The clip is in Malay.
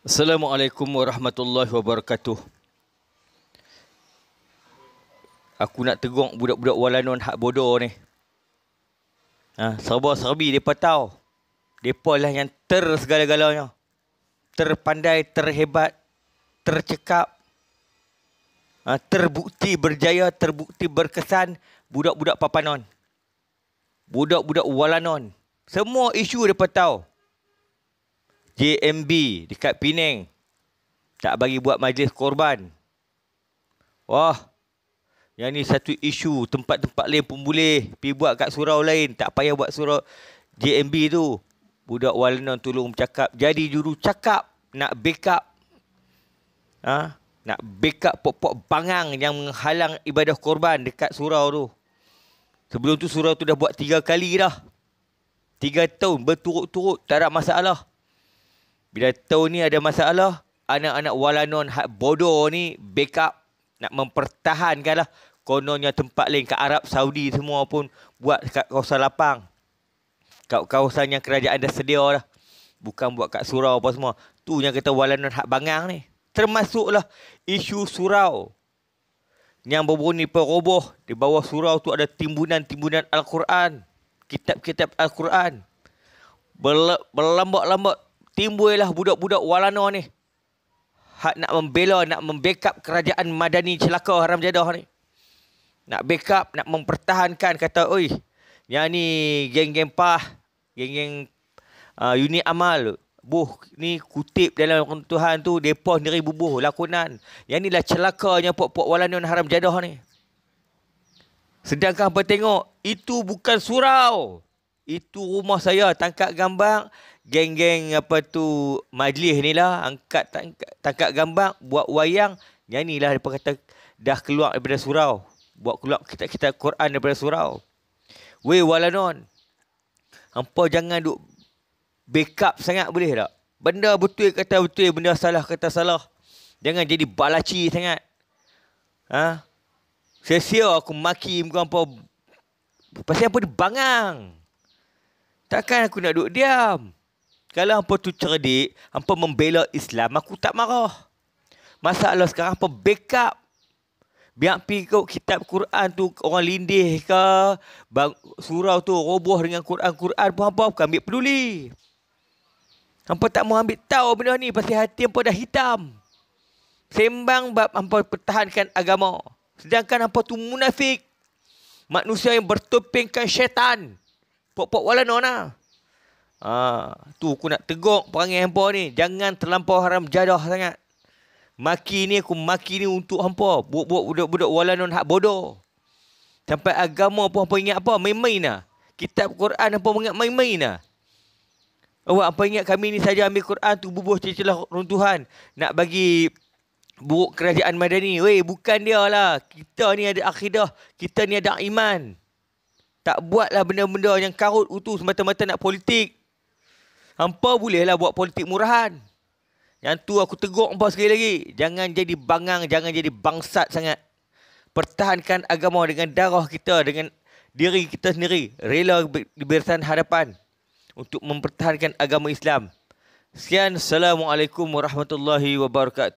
Assalamualaikum warahmatullahi wabarakatuh. Aku nak tegong budak-budak walanon hak bodoh ni. Ha, serba-serbi depa tahu. Depa lah yang ter segala-galanya. Terpandai, terhebat, tercekap. Ha, terbukti berjaya, terbukti berkesan budak-budak papanon. Budak-budak walanon. Semua isu depa tahu. JMB dekat Penang tak bagi buat majlis korban. Wah. Yang ni satu isu tempat-tempat lain pun boleh pi buat kat surau lain, tak payah buat surau JMB tu. Budak Walnon tolong bercakap, jadi juru cakap nak backup. Ah, ha? nak backup pokok bangang yang menghalang ibadah korban dekat surau tu. Sebelum tu surau tu dah buat tiga kali dah. Tiga tahun berturut-turut tak ada masalah. Bila tahu ni ada masalah, anak-anak Walanon hak bodoh ni backup nak mempertahankan lah. Kononnya tempat lain ke Arab Saudi semua pun buat kat kawasan lapang. Kat kawasan yang kerajaan dah sedia lah. Bukan buat kat surau apa semua. Tu yang kata Walanon hak bangang ni. Termasuklah isu surau. Yang baru ni peroboh. Di bawah surau tu ada timbunan-timbunan Al-Quran. Kitab-kitab Al-Quran. Berlambat-lambat timbullah budak-budak Walano ni. Hak nak membela, nak membackup kerajaan Madani celaka haram jadah ni. Nak backup, nak mempertahankan kata, oi, yang ni geng-geng pah, geng-geng uh, unit amal. Buh, ni kutip dalam orang Tuhan tu, depo sendiri bubuh lakonan. Yang ni lah celakanya puak-puak Walano haram jadah ni. Sedangkan apa tengok, itu bukan surau itu rumah saya tangkap gambar geng-geng apa tu majlis ni lah angkat tangkap gambar buat wayang yang ni lah dia kata dah keluar daripada surau buat keluar kita kita Quran daripada surau weh walanon hampa jangan duk backup sangat boleh tak benda betul kata betul benda salah kata salah jangan jadi balaci sangat ha sia-sia aku maki muka hampa pasal apa dia bangang Takkan aku nak duduk diam. Kalau hampa tu cerdik, hampa membela Islam, aku tak marah. Masalah sekarang hampa backup. Biar pergi kau kitab Quran tu orang lindih ke surau tu roboh dengan Quran-Quran pun hampa bukan ambil peduli. Hampa tak mau ambil tahu benda ni pasal hati hampa dah hitam. Sembang bab hampa pertahankan agama. Sedangkan hampa tu munafik. Manusia yang bertopengkan syaitan. Pok-pok wala no na. Lah. Ha, tu aku nak tegur perangai hampa ni. Jangan terlampau haram jadah sangat. Maki ni aku maki ni untuk hampa. buk buat budak-budak wala non hak bodoh. Sampai agama pun hampa ingat apa? Main-main lah. Kitab Quran hampa ingat main-main lah. Awak apa ingat kami ni saja ambil Quran tu bubuh celah runtuhan nak bagi buruk kerajaan Madani. weh bukan dia lah. Kita ni ada akidah, kita ni ada iman. Tak buatlah benda-benda yang karut utuh semata-mata nak politik. Hampa bolehlah buat politik murahan. Yang tu aku teguk hampa sekali lagi. Jangan jadi bangang, jangan jadi bangsat sangat. Pertahankan agama dengan darah kita, dengan diri kita sendiri. Rela di bersan hadapan untuk mempertahankan agama Islam. Sekian. Assalamualaikum warahmatullahi wabarakatuh.